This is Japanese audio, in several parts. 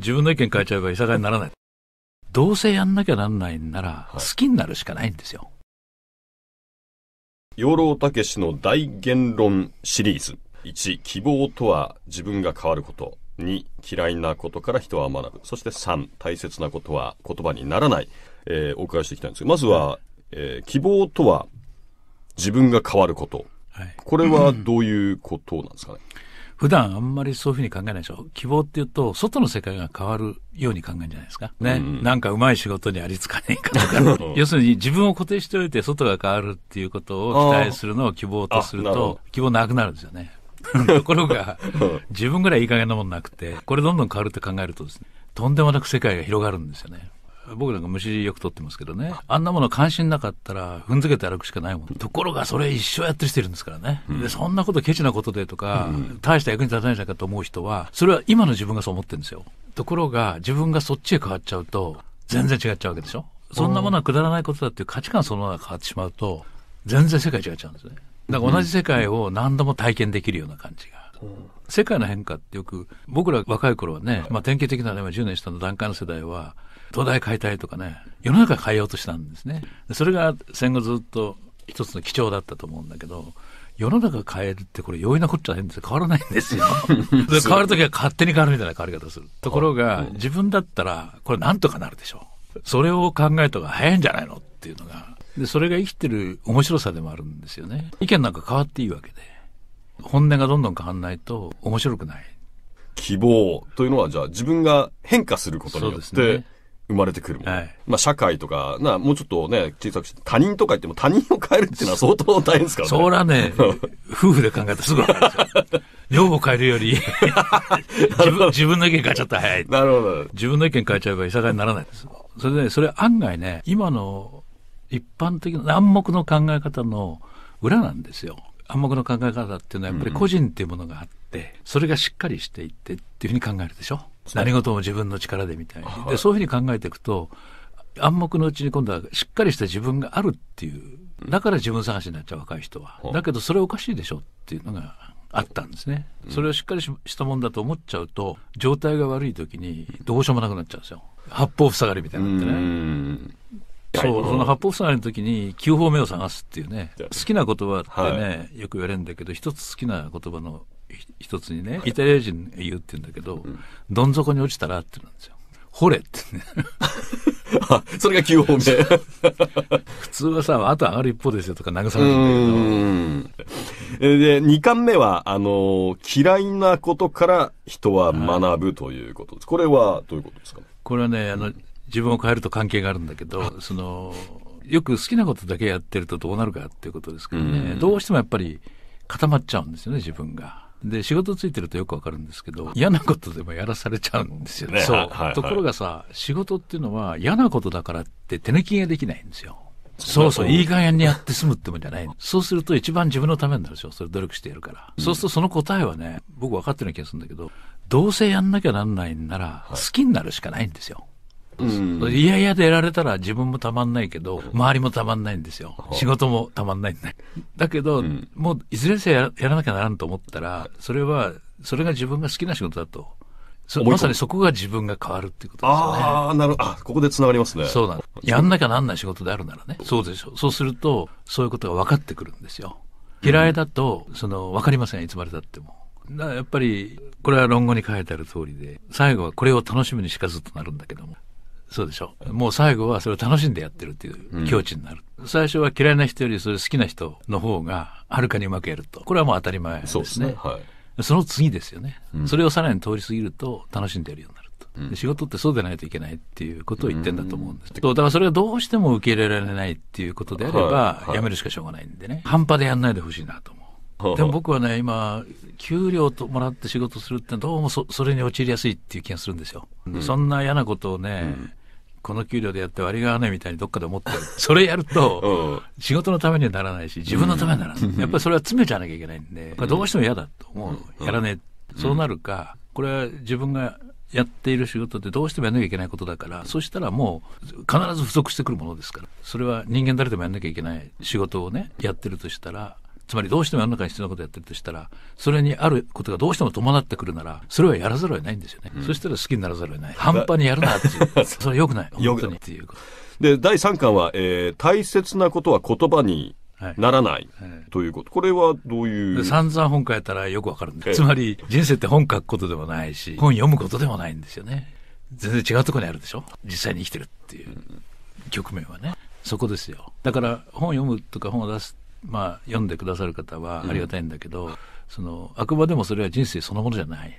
自分の意見変えちゃえばいさかいにならない。どうせやんなきゃなんないんなら、好きになるしかないんですよ。養老たけしの大言論シリーズ。1、希望とは自分が変わること。2、嫌いなことから人は学ぶ。そして3、大切なことは言葉にならない。えー、お伺いしていきたいんですが、まずは、えー、希望とは自分が変わること。はい、これはどういうことなんですかね。うん普段あんまりそういうふうに考えないでしょ。希望っていうと、外の世界が変わるように考えるんじゃないですか。ね。うん、なんかうまい仕事にありつかねえかとか。要するに自分を固定しておいて外が変わるっていうことを期待するのを希望とすると、希望なくなるんですよね。ところが、自分ぐらいいい加減なもんなくて、これどんどん変わるって考えるとですね、とんでもなく世界が広がるんですよね。僕なんか虫よく取ってますけどねあんなもの関心なかったら踏んづけて歩くしかないもんところがそれ一生やってる人いるんですからね、うん、でそんなことケチなことでとか、うん、大した役に立たないじゃないかと思う人はそれは今の自分がそう思ってるんですよところが自分がそっちへ変わっちゃうと全然違っちゃうわけでしょそんなものはくだらないことだっていう価値観そのものが変わってしまうと全然世界違っちゃうんですねだから同じ世界を何度も体験できるような感じが。世界の変化ってよく、僕ら若い頃はね、まあ典型的なね、10年下の段階の世代は、東大たいとかね、世の中変えようとしたんですね。それが戦後ずっと一つの貴重だったと思うんだけど、世の中変えるってこれ容易なこっちゃないんですよ。変わらないんですよ。変わるときは勝手に変わるみたいな変わり方する。ところが、自分だったら、これなんとかなるでしょう。それを考えた方が早いんじゃないのっていうのが。で、それが生きてる面白さでもあるんですよね。意見なんか変わっていいわけで。本音がどんどん変わんないと面白くない。希望というのは、じゃあ自分が変化することによって、生まれてくるもん。はい、まあ、社会とか、な、もうちょっとね、小さくして、他人とか言っても他人を変えるっていうのは相当大変ですからね。そらね、夫婦で考えたらすぐわかる変えるより 自分、自分の意見変えちゃったら早い。なるほど。自分の意見変えちゃえばいさかいにならないです。それで、ね、それ案外ね、今の一般的な暗黙の考え方の裏なんですよ。暗黙の考え方っていうのはやっぱり個人っていうものがあって、うん、それがしっかりしていってっていうふうに考えるでしょ。何事も自分の力でみたいに、でそういうふうに考えていくと暗黙のうちに今度はしっかりした自分があるっていうだから自分探しになっちゃう若い人は、だけどそれおかしいでしょっていうのがあったんですね、それをしっかりしたもんだと思っちゃうと状態が悪い時にどうしようもなくなっちゃうんですよ八方塞がりみたいになってねそう、その八方塞がりの時に9方目を探すっていうね好きな言葉ってね、よく言われるんだけど一つ好きな言葉の一つにね、イタリア人言うって言うんだけど、うん、どん底に落ちたらってなんですよ。掘れってね。それが9本目。普通はさ、あと上がる一方ですよとか慰めるんだけど。で、2巻目は、あの、嫌いなことから人は学ぶということです。これはどういうことですか、これはね、あの、自分を変えると関係があるんだけど、その、よく好きなことだけやってるとどうなるかっていうことですけどね、どうしてもやっぱり固まっちゃうんですよね、自分が。で仕事ついてるとよくわかるんですけど嫌なことでもやらされちゃうんですよね。そう、はいはい、ところがさ仕事っていうのは嫌なことだからって手抜きができないんですよ。そうそう、いい加減にやって済むってもんじゃない。そうすると一番自分のためになるでしょ。それ努力してやるから。そうするとその答えはね、僕分かってる気がするんだけど、どうせやんなきゃなんないんなら、好きになるしかないんですよ。はいうん、いやいやでやられたら自分もたまんないけど、周りもたまんないんですよ。仕事もたまんないんだ。だけど、うん、もういずれにせよやらなきゃならんと思ったら、それは、それが自分が好きな仕事だと。まさにそこが自分が変わるっていうことですよね。ああ、なるあ、ここで繋がりますね。そうなんやんなきゃなんない仕事であるならね。そうでしょう。そうすると、そういうことが分かってくるんですよ。嫌いだと、その、分かりません。いつまでたっても。だからやっぱり、これは論語に書いてある通りで、最後はこれを楽しみにしかずとなるんだけども、そうでしょもう最後はそれを楽しんでやってるっていう境地になる、うん、最初は嫌いな人よりそれ好きな人の方がはるかにうまくやるとこれはもう当たり前ですねそ、ねはい、その次ですよね、うん、それをさらに通り過ぎると楽しんでやるようになると、うん、仕事ってそうでないといけないっていうことを言ってんだと思うんです、うん、だからそれがどうしても受け入れられないっていうことであれば、やめるしかしょうがないんでね半端でやんないでほしいなと思うでも僕はね、今、給料ともらって仕事するってどうもそそれに陥りやすいっていう気がするんですよ。うん、そんな嫌なことをね、うんこの給料でやって割りが合わないみたいにどっかで思ってる。それやると、仕事のためにはならないし、自分のためにはならない。やっぱりそれは詰めちゃわなきゃいけないんで、どうしても嫌だと思う。やらねえ。そうなるか、これは自分がやっている仕事ってどうしてもやんなきゃいけないことだから、そしたらもう必ず不足してくるものですから、それは人間誰でもやんなきゃいけない仕事をね、やってるとしたら、つまりどうしても世の中に必要なことをやってるとしたら、それにあることがどうしても伴ってくるなら、それはやらざるを得ないんですよね。うん、そしたら好きにならざるを得ない。半端にやるなっていう。それよくない。本当にっていう。で、第3巻は、えー、大切なことは言葉にならない、はい、ということ、これはどういう散々本書いたらよくわかるんで、つまり人生って本書くことでもないし、本読むことでもないんですよね。全然違うところにあるでしょ、実際に生きてるっていう局面はね、そこですよ。だから本読むとか本を出すまあ、読んでくださる方はありがたいんだけど、うん、そのあくまでもそれは人生そのものじゃないんで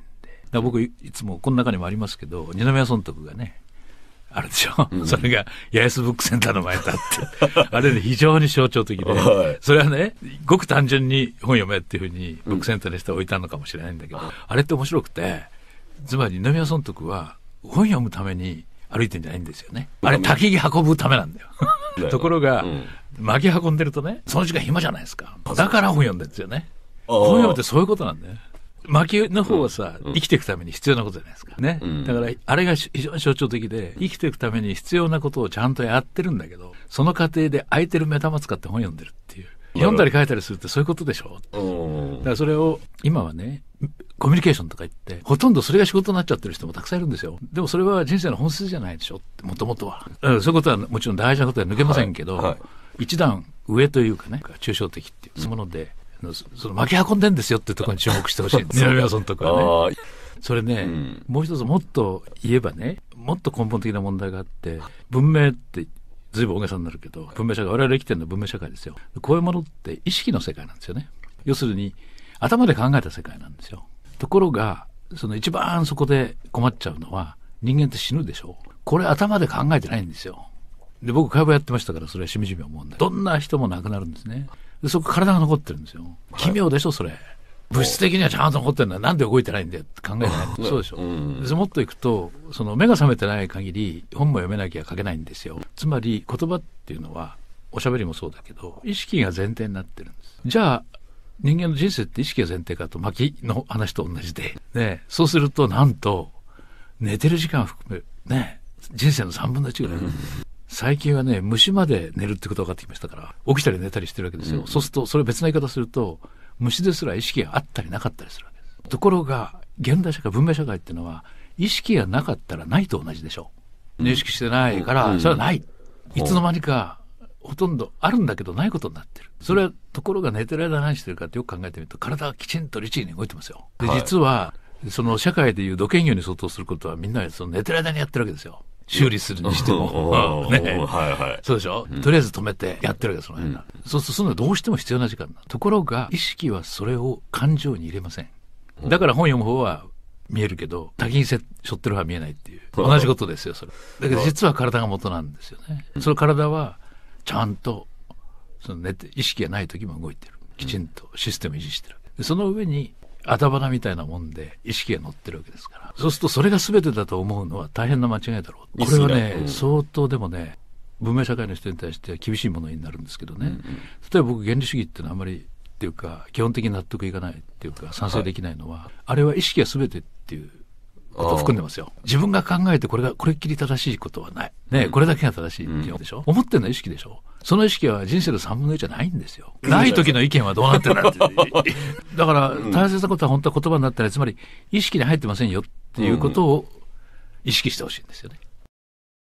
だ僕いつもこの中にもありますけど二宮尊徳がねあるでしょ、うん、それが八重洲ブックセンターの前だって あれで非常に象徴的でそれはねごく単純に本読めっていうふうにブックセンターの人は置いたのかもしれないんだけど、うん、あれって面白くてつまり二宮尊徳は本読むために歩いてんじゃないんですよね。あれ、焚き運ぶためなんだよ。ところが、うん、巻き運んでるとね、その時間暇じゃないですか。だから本読んでるんですよね。本読むってそういうことなんだよ。きの方はさ、うん、生きていくために必要なことじゃないですか。ね。うん、だから、あれが非常に象徴的で、生きていくために必要なことをちゃんとやってるんだけど、その過程で空いてる目玉使って本読んでるっていう。読んだり書いたりするってそういうことでしょ。うだからそれを、今はね、コミュニケーションとか言って、ほとんどそれが仕事になっちゃってる人もたくさんいるんですよ。でもそれは人生の本質じゃないでしょ、もともとは。そういうことはもちろん大事なことは抜けませんけど、はいはい一段上というかね抽象的っていうもので、その巻き運んでんですよっていうところに注目してほしい 南阿そのところね。それね、うん、もう一つもっと言えばねもっと根本的な問題があって文明って随分大げさになるけど文明社会我々生きてるのは文明社会ですよこういうものって意識の世界なんですよね要するに頭で考えた世界なんですよところがその一番そこで困っちゃうのは人間って死ぬでしょこれ頭で考えてないんですよで、僕、会話やってましたから、それはしみじみ思うんだどんな人も亡くなるんですね。で、そこ体が残ってるんですよ。奇妙でしょ、それ。物質的にはちゃんと残ってるのはなんで動いてないんだよって考えない そうでしょ、うもっといくとその目が覚めてない限り本も読めなきゃ書けないんですよつまり言葉っていうのはおしゃべりもそうだけど意識が前提になってるんですじゃあ人間の人生って意識が前提かと巻きの話と同じで、ね、そうするとなんと寝てる時間含めね人生の3分の1ぐらい、ん最近はね、虫まで寝るってことが分かってきましたから、起きたり寝たりしてるわけですよ。うん、そうすると、それ別の言い方すると、虫ですら意識があったりなかったりするわけです。ところが、現代社会、文明社会っていうのは、意識がなかったらないと同じでしょう。認識してないから、それはない。いつの間にか、ほとんどあるんだけどないことになってる。それは、ところが寝てる間何してるかってよく考えてみると、体がきちんと律儀に動いてますよ。で、実は、その社会でいう土建業に相当することはみんなその寝てる間にやってるわけですよ。修理するにしても。ね、はいはい。そうでしょ、うん、とりあえず止めてやってるわけです、その辺が、うん。そうすると、そのどうしても必要な時間ところが、意識はそれを感情に入れません。だから本読む方は見えるけど、滝に背負ってる方は見えないっていう。同じことですよ、それ。だけど実は体が元なんですよね。その体は、ちゃんと、その寝て、意識がない時も動いてる。きちんとシステム維持してる。その上に頭みたいなもんで意識が乗ってるわけですからそうするとそれが全てだと思うのは大変な間違いだろうこれはね、うん、相当でもね文明社会の人に対しては厳しいものになるんですけどね、うん例えば僕原理主義っていうのはあんまりっていうか基本的に納得いかないっていうか賛成できないのは、はい、あれは意識が全てっていうことを含んでますよ自分が考えてこれがこれっきり正しいことはない、ね、うん、これだけが正しいって思うでしょ、うん、思ってるのは意識でしょその意識は人生の3分の1じゃないんですよ。ない時の意見はどうなってるんだって。だから大切なことは本当は言葉になったら、つまり意識に入ってませんよっていうことを意識してほしいんですよね。